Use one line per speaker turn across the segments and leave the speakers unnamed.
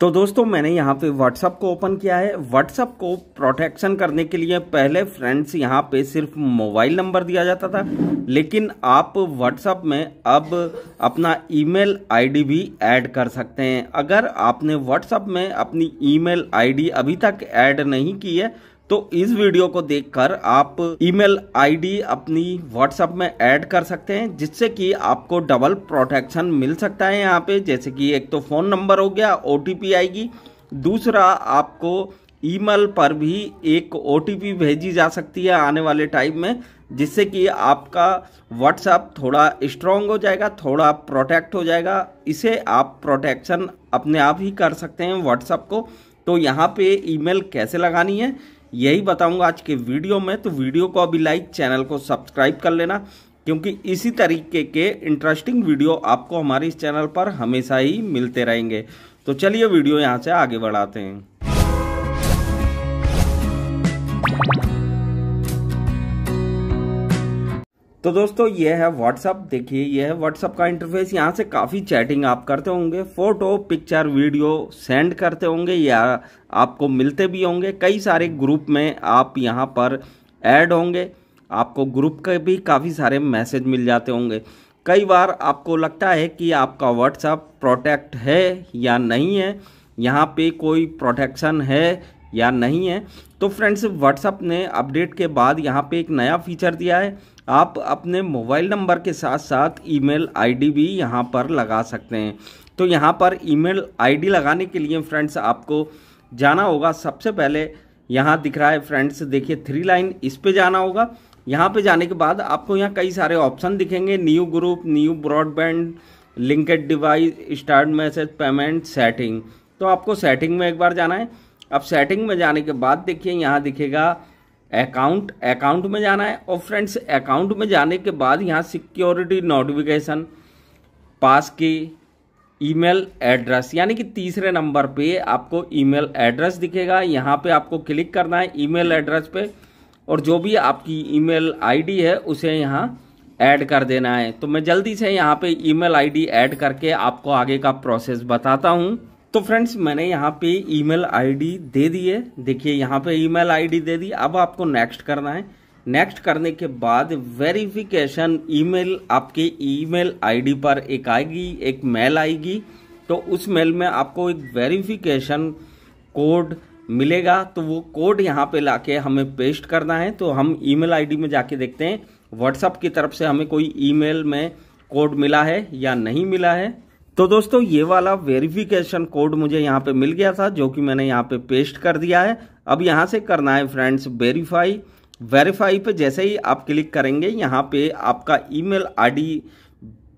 तो दोस्तों मैंने यहाँ पे व्हाट्सअप को ओपन किया है व्हाट्सअप को प्रोटेक्शन करने के लिए पहले फ्रेंड्स यहाँ पे सिर्फ मोबाइल नंबर दिया जाता था लेकिन आप व्हाट्सअप में अब अपना ईमेल आईडी भी ऐड कर सकते हैं अगर आपने व्हाट्सअप में अपनी ईमेल आईडी अभी तक ऐड नहीं की है तो इस वीडियो को देखकर आप ईमेल आईडी अपनी व्हाट्सएप में ऐड कर सकते हैं जिससे कि आपको डबल प्रोटेक्शन मिल सकता है यहाँ पे जैसे कि एक तो फ़ोन नंबर हो गया ओ आएगी दूसरा आपको ईमेल पर भी एक ओ भेजी जा सकती है आने वाले टाइम में जिससे कि आपका व्हाट्सएप थोड़ा स्ट्रांग हो जाएगा थोड़ा प्रोटेक्ट हो जाएगा इसे आप प्रोटेक्शन अपने आप ही कर सकते हैं व्हाट्सएप को तो यहाँ पे ईमेल कैसे लगानी है यही बताऊंगा आज के वीडियो में तो वीडियो को अभी लाइक चैनल को सब्सक्राइब कर लेना क्योंकि इसी तरीके के इंटरेस्टिंग वीडियो आपको हमारे इस चैनल पर हमेशा ही मिलते रहेंगे तो चलिए वीडियो यहाँ से आगे बढ़ाते हैं तो दोस्तों ये है व्हाट्सअप देखिए ये है व्हाट्सअप का इंटरफेस यहाँ से काफ़ी चैटिंग आप करते होंगे फ़ोटो पिक्चर वीडियो सेंड करते होंगे या आपको मिलते भी होंगे कई सारे ग्रुप में आप यहाँ पर ऐड होंगे आपको ग्रुप के भी काफ़ी सारे मैसेज मिल जाते होंगे कई बार आपको लगता है कि आपका व्हाट्सअप प्रोटेक्ट है या नहीं है यहाँ पर कोई प्रोटेक्शन है या नहीं है तो फ्रेंड्स व्हाट्सअप ने अपडेट के बाद यहाँ पे एक नया फीचर दिया है आप अपने मोबाइल नंबर के साथ साथ ईमेल आईडी भी यहाँ पर लगा सकते हैं तो यहाँ पर ईमेल आईडी लगाने के लिए फ्रेंड्स आपको जाना होगा सबसे पहले यहाँ दिख रहा है फ्रेंड्स देखिए थ्री लाइन इस पर जाना होगा यहाँ पे जाने के बाद आपको यहाँ कई सारे ऑप्शन दिखेंगे new group new broadband linked device start message payment setting तो आपको सेटिंग में एक बार जाना है अब सेटिंग में जाने के बाद देखिए यहाँ दिखेगा अकाउंट अकाउंट में जाना है और फ्रेंड्स अकाउंट में जाने के बाद यहाँ सिक्योरिटी नोटिफिकेशन पास की ईमेल एड्रेस यानी कि तीसरे नंबर पे आपको ईमेल एड्रेस दिखेगा यहाँ पे आपको क्लिक करना है ईमेल एड्रेस पे और जो भी आपकी ईमेल आईडी है उसे यहाँ ऐड कर देना है तो मैं जल्दी से यहाँ पे ईमेल आईडी ऐड करके आपको आगे का प्रोसेस बताता हूँ तो फ्रेंड्स मैंने यहाँ पे ईमेल आईडी दे दी है देखिए यहाँ पे ईमेल आईडी दे दी अब आपको नेक्स्ट करना है नेक्स्ट करने के बाद वेरिफिकेशन ईमेल आपके ईमेल आईडी पर एक आएगी एक मेल आएगी तो उस मेल में आपको एक वेरिफिकेशन कोड मिलेगा तो वो कोड यहाँ पे लाके हमें पेस्ट करना है तो हम ईमेल आईडी में जाके देखते हैं व्हाट्सअप की तरफ से हमें कोई ईमेल में कोड मिला है या नहीं मिला है तो दोस्तों ये वाला वेरिफिकेशन कोड मुझे यहाँ पे मिल गया था जो कि मैंने यहाँ पे पेस्ट कर दिया है अब यहाँ से करना है फ्रेंड्स वेरीफाई वेरीफाई पे जैसे ही आप क्लिक करेंगे यहाँ पे आपका ईमेल आईडी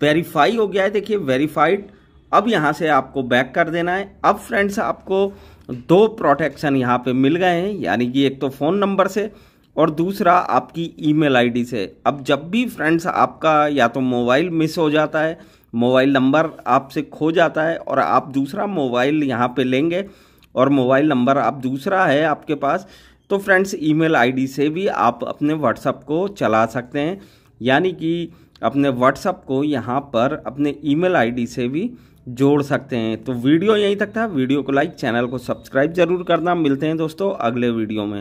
वेरीफाई हो गया है देखिए वेरीफाइड अब यहाँ से आपको बैक कर देना है अब फ्रेंड्स आपको दो प्रोटेक्शन यहाँ पर मिल गए हैं यानी कि एक तो फ़ोन नंबर से और दूसरा आपकी ई मेल से अब जब भी फ्रेंड्स आपका या तो मोबाइल मिस हो जाता है मोबाइल नंबर आपसे खो जाता है और आप दूसरा मोबाइल यहाँ पे लेंगे और मोबाइल नंबर आप दूसरा है आपके पास तो फ्रेंड्स ईमेल आईडी से भी आप अपने व्हाट्सअप को चला सकते हैं यानी कि अपने व्हाट्सअप को यहाँ पर अपने ईमेल आईडी से भी जोड़ सकते हैं तो वीडियो यहीं तक था वीडियो को लाइक चैनल को सब्सक्राइब जरूर करना मिलते हैं दोस्तों अगले वीडियो में